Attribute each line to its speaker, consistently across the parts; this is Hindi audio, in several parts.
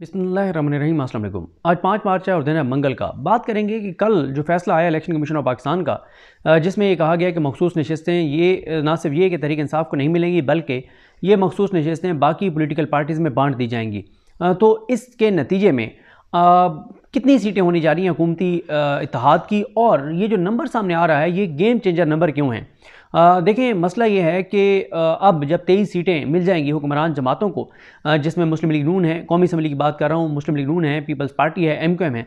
Speaker 1: बिसमीम अल्लाम आज पाँच मार्च है और दिन है मंगल का बात करेंगे कि कल जो फैसला आया इलेक्शन कमीशन ऑफ पाकिस्तान का जिसमें ये कहा गया कि मखसूस नशस्तें ये ना सिर्फ ये कि तहरीक इंसाफ को नहीं मिलेंगी बल्कि ये मखसूस नशस्तें बाकी पोलिटिकल पार्टीज़ में बांट दी जाएंगी तो इसके नतीजे में आ, कितनी सीटें होनी जा रही हैं हुकूमती इतिहाद की और ये जो नंबर सामने आ रहा है ये गेम चेंजर नंबर क्यों हैं देखें मसला ये है कि अब जब तेईस सीटें मिल जाएंगी हुक्मरान जमातों को जिसमें मुस्लिम लीग नून है कौमी असम्बली की बात कर रहा हूँ मुस्लिम लीग नून है पीपल्स पार्टी है एम है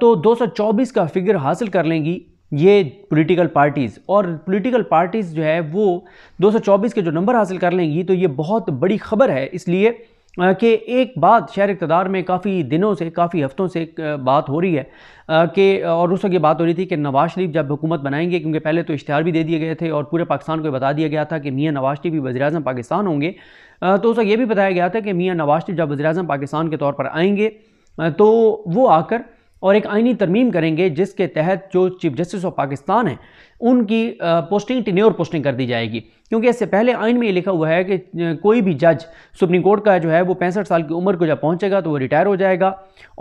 Speaker 1: तो दो का फिगर हासिल कर लेंगी ये पॉलिटिकल पार्टीज़ और पॉलिटिकल पार्टीज़ जो है वो 224 के जो नंबर हासिल कर लेंगी तो ये बहुत बड़ी खबर है इसलिए कि एक बात शहर इकतदार में काफ़ी दिनों से काफ़ी हफ्तों से बात हो रही है कि और उस वक्त ये बात हो रही थी कि नवाज शरीफ जब हुकूमत बनाएंगे क्योंकि पहले तो इश्तहार भी दे दिए गए थे और पूरे पाकिस्तान को बता दिया गया था कि मियाँ नवाज शरीफ भी वजी पाकिस्तान होंगे तो उस वक्त ये भी बताया गया था कि मियाँ नवाज शरीफ जब वजी पाकिस्तान के तौर पर आएंगे तो वो आकर और एक आइनी तरमीम करेंगे जिसके तहत जो चीफ जस्टिस ऑफ पाकिस्तान हैं उनकी पोस्टिंग टिन्योर पोस्टिंग कर दी जाएगी क्योंकि इससे पहले आइन में ये लिखा हुआ है कि कोई भी जज सुप्रीम कोर्ट का जो है वो पैंसठ साल की उम्र को जब पहुंचेगा तो वो रिटायर हो जाएगा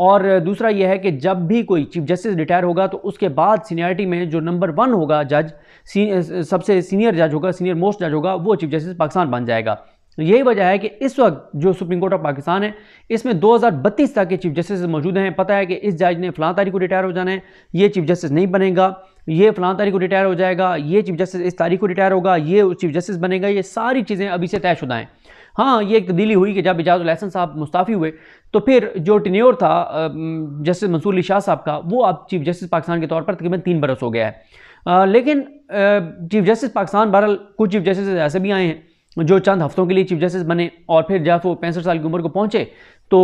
Speaker 1: और दूसरा ये है कि जब भी कोई चीफ जस्टिस रिटायर होगा तो उसके बाद सीनियरिटी में जो नंबर वन होगा जज सबसे सीनियर जज होगा सीनियर मोस्ट जज होगा वो चीफ जस्टिस पाकिस्तान बन जाएगा तो यही वजह है कि इस वक्त जो सुप्रीम कोर्ट ऑफ पाकिस्तान है इसमें दो हज़ार बत्तीस तक के चीफ जस्टिस मौजूद हैं पता है कि इस जज ने फ़लाँ तारीख को रिटायर हो जाना है ये चीफ जस्टिस नहीं बनेगा ये फ़लां तारीख को रिटायर हो जाएगा ये चीफ जस्टिस इस तारीख को रिटायर होगा ये चीफ जस्टिस बनेगा ये सारी चीज़ें अभी से तयशुदा हैं हाँ ये एक तब्दीली हुई कि जब एजाज लहसन साहब मुस्ताफ़ी हुए तो फिर जो टिन्योर था जस्टिस मंसूर अली शाह साहब का वो अब चीफ जस्टिस पाकिस्तान के तौर पर तकरीबन तीन बरस हो गया है लेकिन चीफ जस्टिस पाकिस्तान बहरल कुछ चीफ जस्टिस ऐसे भी आए हैं जो चंद हफ्तों के लिए चीफ जस्टिस बने और फिर जब वो पैंसठ साल की उम्र को पहुँचे तो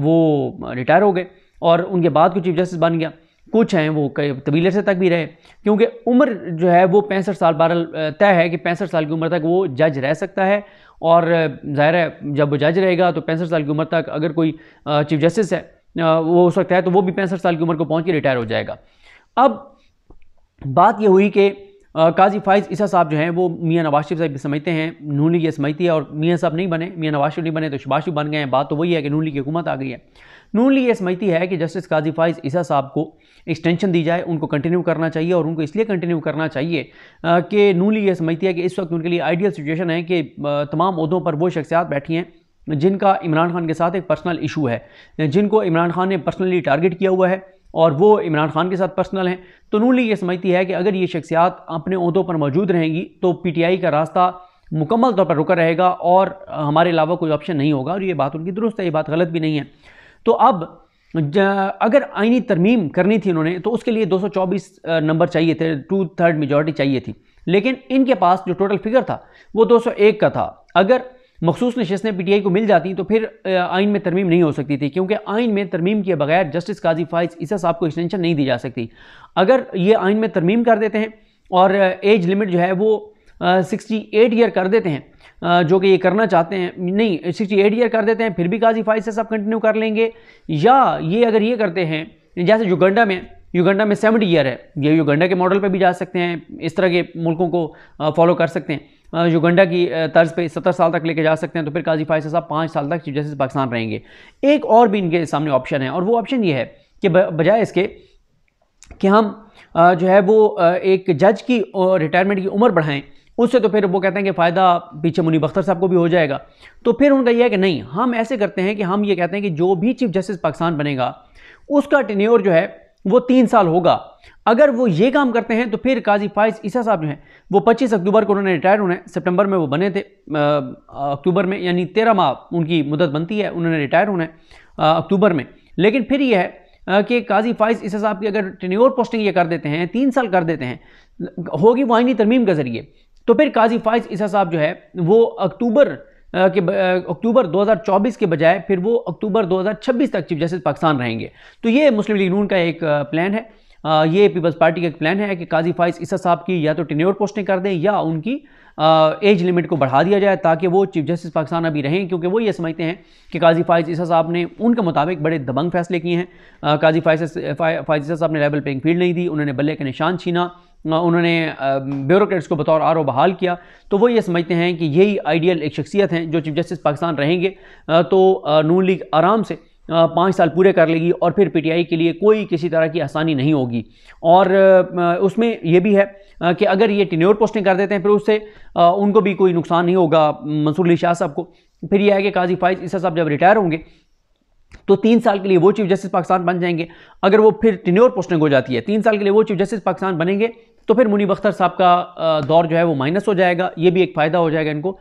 Speaker 1: वो रिटायर हो गए और उनके बाद को चीफ जस्टिस बन गया कुछ हैं वो कई तवील से तक भी रहे क्योंकि उम्र जो है वो पैंसठ साल बारह तय है कि पैंसठ साल की उम्र तक वो जज रह सकता है और ज़ाहिर है जब वो जज रहेगा तो पैंसठ साल की उम्र तक अगर कोई चीफ जस्टिस है वो हो सकता है तो वो भी पैंसठ साल की उम्र को पहुँच के रिटायर हो जाएगा अब बात यह हुई कि काजी फाइज ईसा साहब जो हैं वो मियाँ नवाज शरीफ साहब समझते हैं नून लीग ये समझती है और मियाँ साहब नहीं बने मियाँ नवाज शरीफ नहीं बने तो शबाशु बन गए हैं बात तो वही है कि नून लीग की हुकूमत आ गई है नून लीग ये समझती है कि जस्टिस काजी फाइज ईसा साहब को एक्सटेंशन दी जाए उनको कंटिन्यू करना चाहिए और उनको इसलिए कंटिन्यू करना चाहिए कि नून लीग ये समझती है कि इस वक्त उनके लिए आइडियल सिचुएशन है कि तमाम उहदों पर वो शख्सियात बैठी हैं जिनका इमरान खान के साथ एक पर्सनल इशू है जिनको इमरान खान ने पर्सनली टारगेट किया हुआ है और वो इमरान खान के साथ पर्सनल हैं तो नून लीग ये समझती है कि अगर ये शख्सियात अपने अहदों पर मौजूद रहेंगी तो पी टी आई का रास्ता मुकम्मल तौर पर रुका रहेगा और हमारे अलावा कोई ऑप्शन नहीं होगा और ये बात उनकी दुरुस्त है ये बात गलत भी नहीं है तो अब अगर आइनी तरमीम करनी थी उन्होंने तो उसके लिए चौबीस नंबर चाहिए थे टू थर्ड मेजॉरिटी चाहिए थी लेकिन इनके पास जो टोटल फिगर था वो एक का था अगर मखसूस नशस्तें पी टी आई को मिल जाती तो फिर आइन में तरमीम नहीं हो सकती थी क्योंकि आइन में तरमीम के बगैर जस्टिस काजी फाइज इसा साहब को एक्सटेंशन नहीं दी जा सकती अगर ये आइन में तरमीम कर देते हैं और एज लिमिट जो है वो सिक्सटी एट ईयर कर देते हैं जो कि ये करना चाहते हैं नहीं सिक्सटी एट ईयर कर देते हैं फिर भी काजी फाइज से सब कंटिन्यू कर लेंगे या ये अगर ये करते हैं जैसे युगंडा में युगंडा में सेवेंटी ईयर है ये युगंडा के मॉडल पर भी जा सकते हैं इस तरह के मुल्कों को फॉलो कर सकते हैं युगंडा की तर्ज पे सत्तर साल तक लेके जा सकते हैं तो फिर काजी फायसा साहब पाँच साल तक चीफ जस्टिस पाकिस्तान रहेंगे एक और भी इनके सामने ऑप्शन है और वो ऑप्शन ये है कि बजाय इसके कि हम जो है वो एक जज की रिटायरमेंट की उम्र बढ़ाएं उससे तो फिर वो कहते हैं कि फ़ायदा पीछे मुनी बख्तर साहब को भी हो जाएगा तो फिर उनका यह है कि नहीं हम ऐसे करते हैं कि हम ये कहते हैं कि जो भी चीफ जस्टिस पाकिस्तान बनेगा उसका टेन्योर जो है वो तीन साल होगा अगर वो ये काम करते हैं तो फिर काजी फाइज ईसा साहब जो हैं वो 25 अक्टूबर को उन्होंने रिटायर होना है सितंबर में वो बने थे अक्टूबर में यानी तेरह माह उनकी मुदत बनती है उन्होंने रिटायर होना है अक्टूबर में लेकिन फिर यह है कि काजी फाइज ईसा साहब की अगर टेन्योर पोस्टिंग ये कर देते हैं तीन साल कर देते हैं होगी आइनी तरमीम के ज़रिए तो फिर काजी फाइज इसा साहब जो है वो अक्टूबर के अक्टूबर 2024 के बजाय फिर वो अक्टूबर 2026 तक चीफ जस्टिस पाकिस्तान रहेंगे तो ये मुस्लिम लीग नून का एक प्लान है ये पीपल्स पार्टी का एक प्लान है कि काजी फाइज इसा साहब की या तो टेन्योर पोस्टें कर दें या उनकी एज लिमिट को बढ़ा दिया जाए ताकि वो चीफ जस्टिस पाकिस्तान अभी रहें क्योंकि वो ये समझते हैं कि काजी फाइज इस साहब ने उनके मुताबिक बड़े दबंग फैसले किए हैं काजी फाइज फाइज ईसा साहब ने लेवल प्लेइंग फील्ड नहीं दी उन्होंने बल्ले का निशान छीना उन्होंने ब्यूरोट्स को बतौर आर बहाल किया तो वो ये समझते हैं कि यही आइडियल एक शख्सियत हैं जो चीफ जस्टिस पाकिस्तान रहेंगे तो नून लीग आराम से पाँच साल पूरे कर लेगी और फिर पीटीआई के लिए कोई किसी तरह की आसानी नहीं होगी और उसमें यह भी है कि अगर ये टिन्योर पोस्टिंग कर देते हैं फिर उससे उनको भी कोई नुकसान नहीं होगा मंसूर अली शाह साहब को फिर यह है कि काजी फाइज ईसा साहब जब रिटायर होंगे तो तीन साल के लिए वो चीफ जस्टिस पाकिस्तान बन जाएंगे अगर वो फिर टिन्योर पोस्टिंग हो जाती है तीन साल के लिए वो चीफ जस्टिस पाकिस्तान बनेंगे तो फिर मुनीब अख्तर साहब का दौर जो है वो माइनस हो जाएगा ये भी एक फ़ायदा हो जाएगा इनको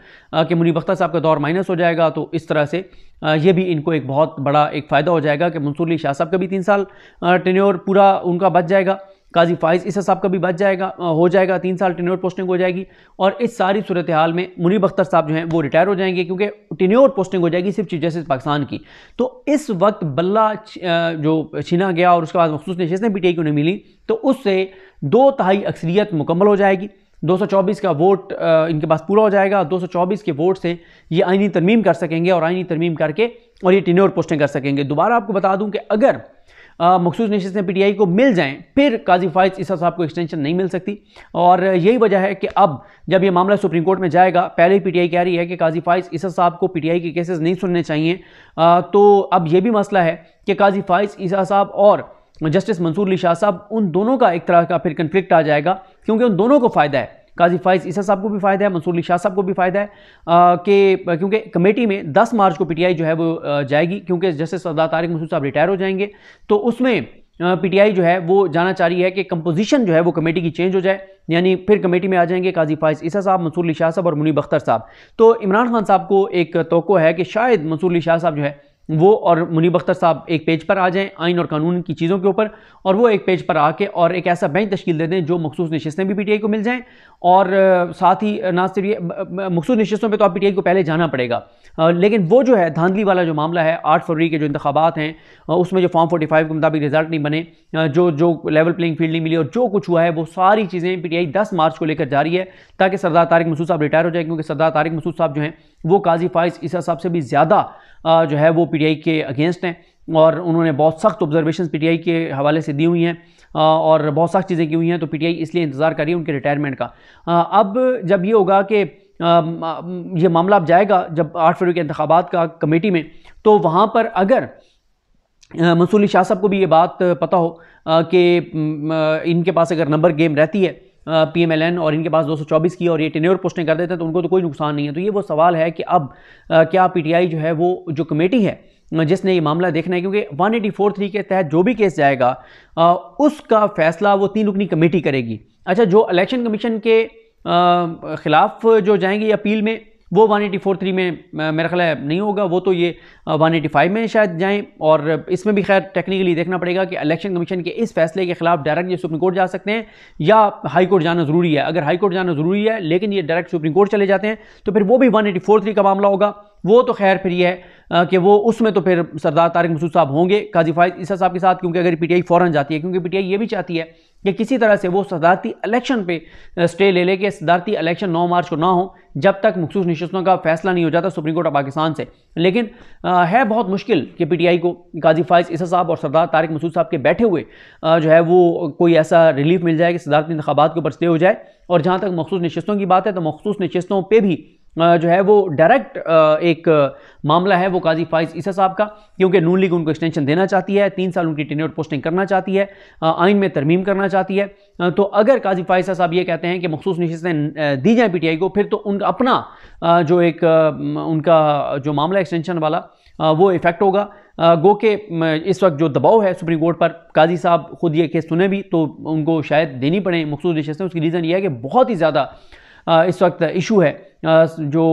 Speaker 1: कि मुनीब अख्तर साहब का दौर माइनस हो जाएगा तो इस तरह से ये भी इनको एक बहुत बड़ा एक फ़ायदा हो जाएगा कि मंसूर अली शाह साहब का भी तीन साल टेन्योर पूरा उनका बच जाएगा काजी फाइज इस साहब का भी बच जाएगा हो जाएगा तीन साल टिन्योर पोस्टिंग हो जाएगी और इस सारी सूरत हाल में मुनीब अख्तर साहब जो हैं वो रिटायर हो जाएंगे क्योंकि टिन्योर पोस्टिंग हो जाएगी सिर्फ चीफ जस्टिस पाकिस्तान की तो इस वक्त बल्ला जो छीना गया और उसके बाद मखसूस नशस्तें भी टेक उन्हें मिली तो उससे दो तहाई अक्सरियत मुकम्मल हो जाएगी 224 का वोट इनके पास पूरा हो जाएगा 224 के वोट से ये आइनी तरमीम कर सकेंगे और आइनी तरमीम करके और ये टिन्योर पोस्टिंग कर सकेंगे दोबारा आपको बता दूं कि अगर मखसूस पी टी आई को मिल जाएँ फिर काजी फायज इस साहब को एक्सटेंशन नहीं मिल सकती और यही वजह है कि अब जब ये मामला सुप्रीम कोर्ट में जाएगा पहले ही पी टी आई कह रही है कि काजी फायज इस साहब को पी आई के केसेस नहीं सुनने चाहिए आ, तो अब ये भी मसला है कि काजी फायज ईसा साहब और जस्टिस मंसूर अली शाह साहब उन दोनों का एक तरह का फिर कन्फ्लिक्ट आ जाएगा क्योंकि उन दोनों को फ़ायदा है काजी फाइज ईसा साहब को भी फ़ायदा है मंसूर अली शाह साहब को भी फ़ायदा है कि क्योंकि कमेटी में दस मार्च को पीटीआई जो है वो जाएगी क्योंकि जस्टिस सरदार तारिक मसूद साहब रिटायर हो जाएंगे तो उसमें पीटीआई जो है वो जाना चाह रही है कि कंपोजिशन जो है वो कमेटी की चेंज हो जाए यानी फिर कमेटी में आ जाएंगे काजी फाइज ईसा साहब मंसूर अली शाह साहब और मुनीब अख्तर साहब तो इमरान खान साहब को एक तो है कि शायद मंसूर अली शाह साहब जो है वो और मुनीब अख्तर साहब एक पेज पर आ जाएं आइन और कानून की चीज़ों के ऊपर और वो एक पेज पर आके और एक ऐसा बेंच तश्ील दे दें जो मखसूस नशस्तें भी पीटीआई को मिल जाएं और साथ ही ना सिर्फ ये मखसूस नशस्तों पर तो आप पीटीआई को पहले जाना पड़ेगा लेकिन वो जो है धांधली वाला जो मामला है आठ फरवरी के जो इंतबात हैं उसमें जो फॉर्म फोर्टी फाइव के मुताबिक रिजल्ट नहीं बने जो जो लेवल प्लेइंग फील्ड नहीं मिली और जो कुछ हुआ है वो सारी चीज़ें पी टी आई दस मार्च को लेकर जारी है ताकि सरदार तारिक मसूद साहब रिटायर हो जाए क्योंकि सरदार तारिक मसूद साहब जो हैं वो काजी फाइज ईसा साहब से भी ज़्यादा जो है वो पीटीआई के अगेंस्ट हैं और उन्होंने बहुत सख्त ऑब्जर्वेशन पीटीआई के हवाले से दी हुई हैं और बहुत सख्त चीज़ें की हुई हैं तो पीटीआई इसलिए इंतज़ार कर रही है उनके रिटायरमेंट का अब जब ये होगा कि ये मामला अब जाएगा जब आठ फरवरी के इंतबात का कमेटी में तो वहाँ पर अगर मंसूली शाह साहब को भी ये बात पता हो कि इनके पास अगर नंबर गेम रहती है पीएमएलएन और इनके पास 224 की और ये टेन्योर पोस्टिंग कर देते हैं तो उनको तो कोई नुकसान नहीं है तो ये वो सवाल है कि अब क्या पीटीआई जो है वो जो कमेटी है जिसने ये मामला देखना है क्योंकि वन एटी फोर थ्री के तहत जो भी केस जाएगा आ, उसका फैसला वो तीन रुकनी कमेटी करेगी अच्छा जो इलेक्शन कमीशन के ख़िलाफ़ जो जाएंगे अपील में वो वन एटी फोर थ्री में मेरा ख्याल है नहीं होगा वो तो ये वन एटी फाइव में शायद जाएँ और इसमें भी खैर टेक्निकली देखना पड़ेगा कि इलेक्शन कमीशन के इस फैसले के खिलाफ डायरेक्ट ये सुप्रीम कोर्ट जा सकते हैं या हाई कोर्ट जाना ज़रूरी है अगर हाई कोर्ट जाना ज़रूरी है लेकिन ये डायरेक्ट सुप्रीम कोर्ट चले जाते हैं तो फिर वो भी वन एटी फोर थ्री का मामला होगा वो तो खैर फिर यह कि वो उसमें तो फिर सरदार तारिक मसूद साहब होंगे काजी फायज ईसा साहब के साथ क्योंकि अगर पीटीआई फ़ौरन जाती है क्योंकि पीटीआई ये भी चाहती है कि किसी तरह से वो सदारती इलेक्शन पे स्टे ले ले कि सदारती इलेक्शन 9 मार्च को ना हो जब तक मखसूस नशस्तों का फैसला नहीं हो जाता सुप्रीम कोर्ट ऑफ पाकिस्तान से लेकिन आ, है बहुत मुश्किल कि पीटीआई को काजी फायज ईसा साहब और सरदार तारिक मसूद साहब के बैठे हुए आ, जो है वो कोई ऐसा रिलीफ मिल जाए कि सदारती इंतबात के ऊपर स्टे हो जाए और जहाँ तक मखसूस नशस्तों की बात है तो मखसूस नशस्तों पर भी जो है वो डायरेक्ट एक मामला है वो काजी फाइज ईसा साहब का क्योंकि नून लीग उनको एक्सटेंशन देना चाहती है तीन साल उनकी टेन्योर पोस्टिंग करना चाहती है आइन में तरमीम करना चाहती है तो अगर काजी फाइज साहब ये कहते हैं कि मखसूस नशस्तें दी जाएँ पीटीआई को फिर तो उनका अपना जो एक उनका जो मामला एक्सटेंशन वाला वो इफेक्ट होगा गो के इस वक्त जो दबाव है सुप्रीम कोर्ट पर काजी साहब खुद ये केस सुने भी तो उनको शायद देनी पड़े मखसूस नशस्तें उसकी रीज़न ये है कि बहुत ही ज़्यादा इस वक्त इशू है जो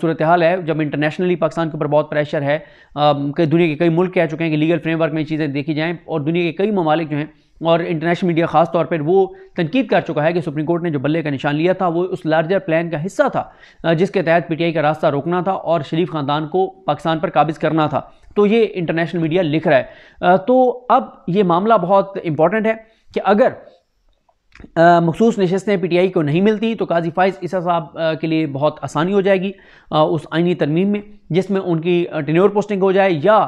Speaker 1: सूरत हाल है जब इंटरनेशनली पाकिस्तान के ऊपर बहुत प्रेशर है कई दुनिया के कई मुल्क कह चुके हैं कि लीगल फ्रेमवर्क में चीज़ें देखी जाएँ और दुनिया के कई ममालिक जो हैं और इंटरनेशनल मीडिया खास तौर पर वो तनकीद कर चुका है कि सुप्रीम कोर्ट ने जो बल्ले का निशान लिया था वो उस लार्जर प्लान का हिस्सा था जिसके तहत पीटीआई का रास्ता रोकना था और शरीफ खानदान को पाकिस्तान पर काबिज करना था तो ये इंटरनेशनल मीडिया लिख रहा है तो अब ये मामला बहुत इंपॉर्टेंट है कि अगर मखसूस नशस्तें पी टी आई को नहीं मिलती तो काजी फ़ाइज़ ईसा साहब के लिए बहुत आसानी हो जाएगी आ, उस आइनी तरमीम में जिसमें उनकी टेन्योर पोस्टिंग हो जाए या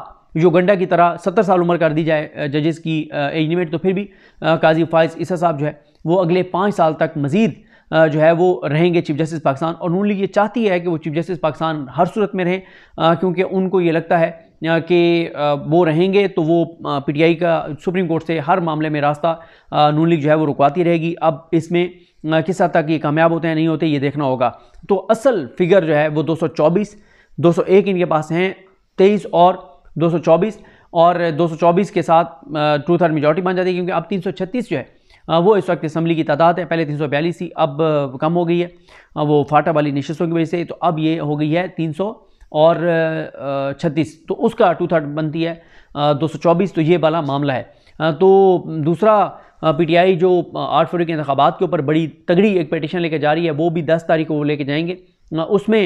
Speaker 1: योगंडा की तरह सत्तर साल उम्र कर दी जाए जजेस की एज लिमिट तो फिर भी काजी फ़ाइज़ ईसा साहब जो है वो अगले पाँच साल तक मज़ीद जो है वो रहेंगे चीफ जस्टिस पाकिस्तान और उन्होंने ये चाहती है कि वो चीफ जस्टिस पाकिस्तान हर सूरत में रहें क्योंकि उनको ये लगता है कि वो रहेंगे तो वो पीटीआई का सुप्रीम कोर्ट से हर मामले में रास्ता नून लीग जो है वो रुकवाती रहेगी अब इसमें किस हद तक ये कामयाब होते हैं नहीं होते ये देखना होगा तो असल फिगर जो है वो 224 201 इनके पास हैं 23 और 224 और 224 के साथ टू थर्ड मेजोरिटी बन जाती है क्योंकि अब 336 जो है वो इस वक्त असम्बली की तादाद है पहले 342 थी अब कम हो गई है वो फाटा वाली नशस्तों की वजह से तो अब ये हो गई है तीन सौ और छत्तीस तो उसका टू थर्ड बनती है दो सौ चौबीस तो ये वाला मामला है तो दूसरा पीटीआई जो आठ फरवरी के इंतबात के ऊपर बड़ी तगड़ी एक पटिशन लेके जा रही है वो भी दस तारीख को वो लेके जाएंगे उसमें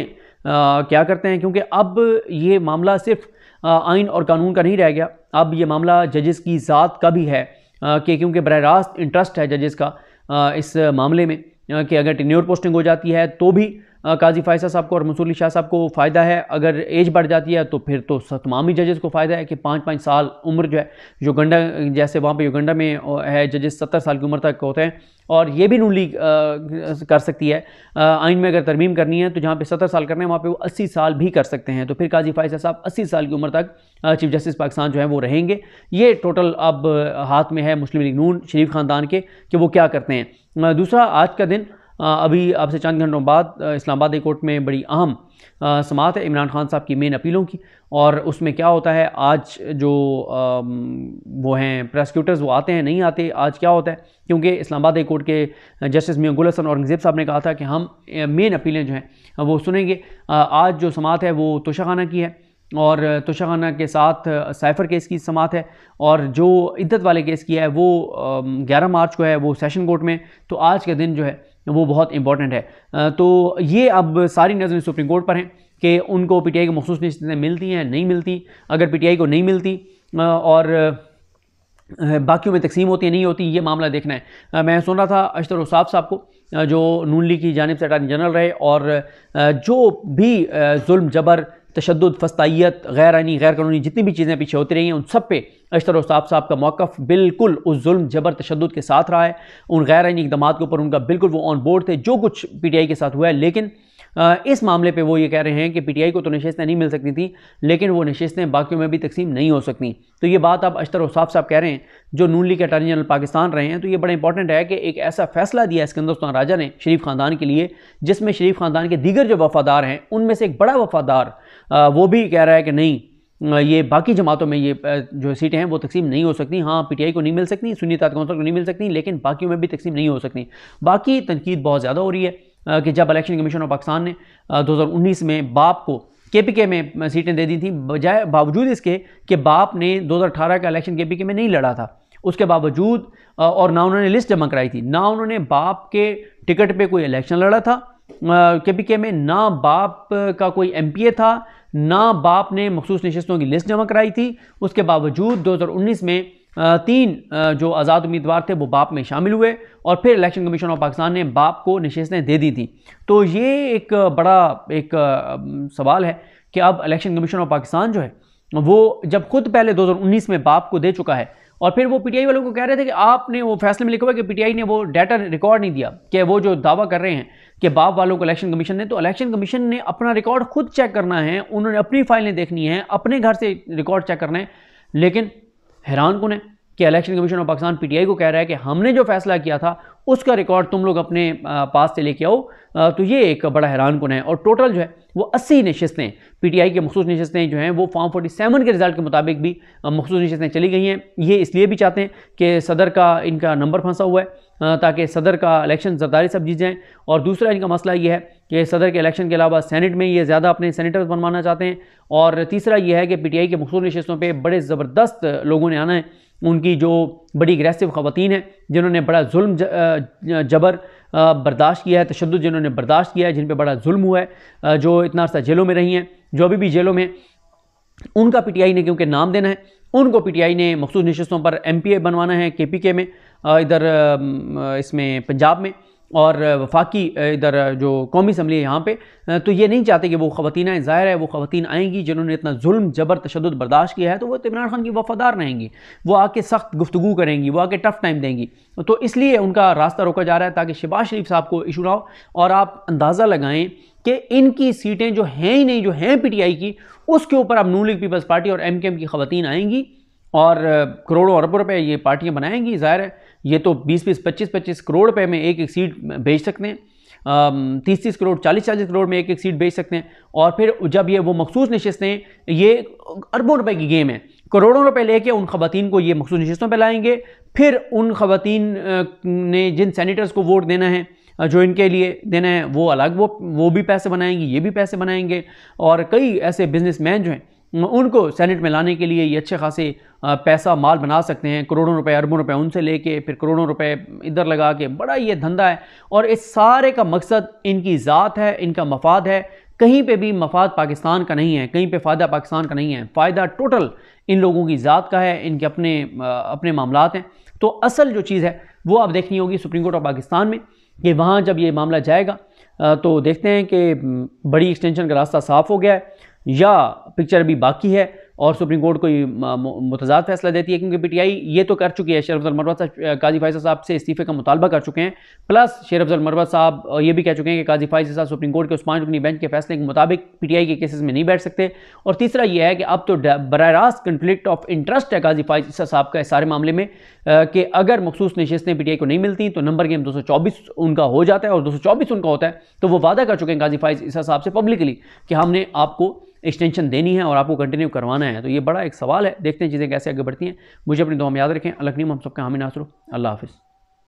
Speaker 1: क्या करते हैं क्योंकि अब ये मामला सिर्फ आइन और कानून का नहीं रह गया अब ये मामला जजेस की ज़ात का भी है कि क्योंकि बर रास्त इंटरेस्ट है जजेस का इस मामले में कि अगर टिन्योर पोस्टिंग हो जाती है तो भी काजी फायसा साहब को और मंसूली शाह साहब को फ़ायदा है अगर एज बढ़ जाती है तो फिर तो तमाम ही जजेस को फ़ायदा है कि पाँच पाँच साल उम्र जो है युगंडा जैसे वहाँ पे युगंडा में है जजेस सत्तर साल की उम्र तक होते हैं और ये भी नून लीग कर सकती है आइन में अगर तरमीम करनी है तो जहाँ पे सत्तर साल करना है वहाँ पे वो अस्सी साल भी कर सकते हैं तो फिर काजी फायसा साहब अस्सी साल की उम्र तक चीफ जस्टिस पाकिस्तान जो है वो रहेंगे ये टोटल अब हाथ में है मुस्लिम लीग नून शरीफ ख़ानदान के कि वो क्या करते हैं दूसरा आज का दिन अभी आपसे चंद घंटों बाद इस्लामाबाद हाई कोर्ट में बड़ी अहम समात है इमरान खान साहब की मेन अपीलों की और उसमें क्या होता है आज जो आ, वो हैं प्रोसिक्यूटर्स वो आते हैं नहीं आते आज क्या होता है क्योंकि इस्लामाबाद हाई कोर्ट के जस्टिस गुल हसन औरंगजेब साहब ने कहा था कि हम मेन अपीलें जो हैं वो सुनेंगे आज जो समात है वो तोशाखाना की है और तुशा खाना के साथ साइफ़र केस की समात है और जो इद्दत वाले केस की है वो 11 मार्च को है वो सेशन कोर्ट में तो आज के दिन जो है वो बहुत इंपॉर्टेंट है तो ये अब सारी नज़रें सुप्रीम कोर्ट पर हैं कि उनको पी टी आई की मखसूस नशस्तें मिलती हैं नहीं मिलती अगर पी टी आई को नहीं मिलती और बाकियों में तकसीम होती है नहीं होती ये मामला देखना है मैं सुन रहा था अशतर उसाफ साहब को जो नून लीग की जानब से अटारनी जनरल रहे और जो भी जुल्म जबर तशद फस्ताइत गैर आनी गैर कानूनी जितनी भी चीज़ें पीछे होती रही हैं उन सब पे अशतर उस्ताब साहब का मौक़ बिल्कुल उस जुल्म जबर तशद के साथ रहा है उन गैर आनी इकदाम के ऊपर उनका बिल्कुल वो ऑन बोर्ड थे जो कुछ पी टी आई के साथ हुआ है लेकिन इस मामले पर वो ये कह रहे हैं कि पी टी आई को तो नशस्तें नहीं मिल सकती थी लेकिन वो नशस्तें बाकियों में भी तकसीम नहीं हो सकती तो ये बात आप अशतर उस्ताब साहब कह रहे हैं जो नून लीग के अटारनी जनरल पाकिस्तान रहे हैं तो ये बड़ा इंपॉर्टेंट है कि एक ऐसा फैसला दिया इसकंदर राजा ने शरीफ ख़ानदान के लिए जिसमें शरीफ ख़ानदान के दीगर जो वफ़ादार हैं उनमें से एक बड़ा वफ़ादार वो भी कह रहा है कि नहीं ये बाकी जमातों में ये जो सीटें हैं वो तकसीम नहीं हो सकती हाँ पीटीआई को नहीं मिल सकती सुनीता कौंसल को नहीं मिल सकती लेकिन बाकी में भी तकसीम नहीं हो सकती बाकी तनकीद बहुत ज़्यादा हो रही है कि जब इलेक्शन कमीशन ऑफ पाकिस्तान ने उन्नीस में बाप को के पी के में सीटें दे दी थी बजाय बावजूद इसके कि बाप ने 2018 का इलेक्शन के में नहीं लड़ा था उसके बावजूद और ना उन्होंने लिस्ट जमा कराई थी ना उन्होंने बाप के टिकट पे कोई इलेक्शन लड़ा था के पी के में ना बाप का कोई एम पी ए था ना बाप ने मखसूस नशस्तों की लिस्ट जमा कराई थी उसके बावजूद दो हज़ार उन्नीस में तीन जो आज़ाद उम्मीदवार थे वो बाप में शामिल हुए और फिर इलेक्शन कमीशन ऑफ पाकिस्तान ने बाप को नशस्तें दे दी थी तो ये एक बड़ा एक सवाल है कि अब इलेक्शन कमीशन ऑफ पाकिस्तान जो है वो जब खुद पहले 2019 में बाप को दे चुका है और फिर वो पीटीआई वालों को कह रहे थे कि आपने वो फैसले में लिखा हुआ है कि पीटीआई ने वो डाटा रिकॉर्ड नहीं दिया कि वो जो दावा कर रहे हैं के बाप वालों को इलेक्शन कमीशन ने तो इलेक्शन कमीशन ने अपना रिकॉर्ड खुद चेक करना है उन्होंने अपनी फाइलें देखनी है अपने घर से रिकॉर्ड चेक करना है लेकिन हैरान कौन है कि election commission of Pakistan PTI को कह रहा है कि हमने जो फैसला किया था उसका रिकॉर्ड तुम लोग अपने पास से लेके आओ तो ये एक बड़ा हैरान कौन है और टोटल जो है वो अस्सी नशस्तें पीटीआई के मखसूस नशस्तें जो हैं वो फॉर्म फोर्टी सेवन के रिजल्ट के मुताबिक भी मखसूस नशस्तें चली गई हैं ये इसलिए भी चाहते हैं कि सदर का इनका नंबर फंसा हुआ है ताकि सदर का इलेक्शन जरदारी सब जीत जाएँ और दूसरा इनका मसला ये है कि सदर के इलेक्शन के अलावा सैनट में ये ज़्यादा अपने सैनिटर्स बनवाना चाहते हैं और तीसरा ये है कि आई के मखसूस नशस्तों पर बड़े ज़बरदस्त लोगों ने आना है उनकी जो बड़ी अग्रेसिव ख़वान हैं जिन्होंने बड़ा जुल्म जबर बर्दाश्त किया है तशद जिन्होंने बर्दाश्त किया है जिन पर बड़ा जुल्म हुआ है जो इतना अर्सा जेलों में रही हैं जो अभी भी जेलों में उनका पीटीआई ने क्योंकि नाम देना है उनको पीटीआई ने मखसूस नशस्तों पर एमपीए बनवाना है केपीके में इधर इसमें पंजाब में और वफाकी इधर जो कौमी असम्बली है यहाँ पे तो ये नहीं चाहते कि वो ख़वान आएँ ज़ाहिर है वो ख़वान आएँगी जिन्होंने इतना जुल्म जबर तशद बर्दाश्त किया है तो वो इमरान खान की वफ़ादार रहेंगी वो आके सख्त गुफ्तु करेंगी वो आके टफ़ टाइम देंगी तो इसलिए उनका रास्ता रोका जा रहा है ताकि शिबाज शरीफ साहब को इशू ना हो और आप अंदाज़ा लगाएँ कि इनकी सीटें जो हैं ही नहीं जो हैं पी टी आई की उसके ऊपर अब नू लीग पीपल्स पार्टी और एम के एम की ख़वान आएँगी और करोड़ों अरबों रुपए ये पार्टियाँ बनाएंगी ज़ाहिर है ये तो 20 बीस 25 25 करोड़ रुपए में एक एक सीट बेच सकते हैं तीस तीस करोड़ चालीस चालीस करोड़ में एक एक सीट बेच सकते हैं और फिर जब ये वो मखसूस नशस्तें ये अरबों रुपए की गेम है करोड़ों रुपए लेके उन खवतान को ये मखसूस नशस्तों पर लाएंगे फिर उन खवतान ने जिन सैनिटर्स को वोट देना है जो इनके लिए देना है वो अलग वो वो भी पैसे बनाएंगी ये भी पैसे बनाएंगे और कई ऐसे बिजनेसमैन जो हैं उनको सेनेट में लाने के लिए ये अच्छे खासे पैसा माल बना सकते हैं करोड़ों रुपए अरबों रुपए उनसे लेके फिर करोड़ों रुपए इधर लगा के बड़ा ये धंधा है और इस सारे का मकसद इनकी ज़ात है इनका मफाद है कहीं पे भी मफाद पाकिस्तान का नहीं है कहीं पे फ़ायदा पाकिस्तान का नहीं है फ़ायदा टोटल इन लोगों की ज़ात का है इनके अपने अपने मामला हैं तो असल जो चीज़ है वो आप देखनी होगी सुप्रीम कोर्ट ऑफ पाकिस्तान में कि वहाँ जब ये मामला जाएगा तो देखते हैं कि बड़ी एक्सटेंशन का रास्ता साफ़ हो गया है या पिक्चर अभी बाकी है और सुप्रीम कोर्ट को मुतजाद फैसला देती है क्योंकि पीटीआई ये तो कर चुकी है शेर अफजल मरवा साहब काजी फायजा साहब से इस्तीफे का मुतालबा कर चुके हैं प्लस शेर अफजल मरवा साहब ये भी कह चुके हैं कि काजी फायजा साहब सुप्रीम कोर्ट के उस्मान रुकनी बेंच के फैसले के मुताबिक पीटीआई के केसेस में नहीं बैठ सकते और तीसरा यह है कि अब तो बर रास्त कन्फ्लिक्ट ऑफ इंटरेस्ट है काजी फायजा साहब का इस सारे मामले में कि अगर मखसूस नशस्तें पी को नहीं मिलती तो नंबर गेम दो उनका हो जाता है और दो उनका होता है तो वो वादा कर चुके हैं काजी फायजा साहब से पब्लिकली कि हमने आपको एक्सटेंशन देनी है और आपको कंटिन्यू करवाना है तो ये बड़ा एक सवाल है देखते हैं चीज़ें कैसे आगे बढ़ती हैं मुझे अपनी दुआ में याद रखें अलग हम सबका हामी नासरू अल्लाह हाफिज़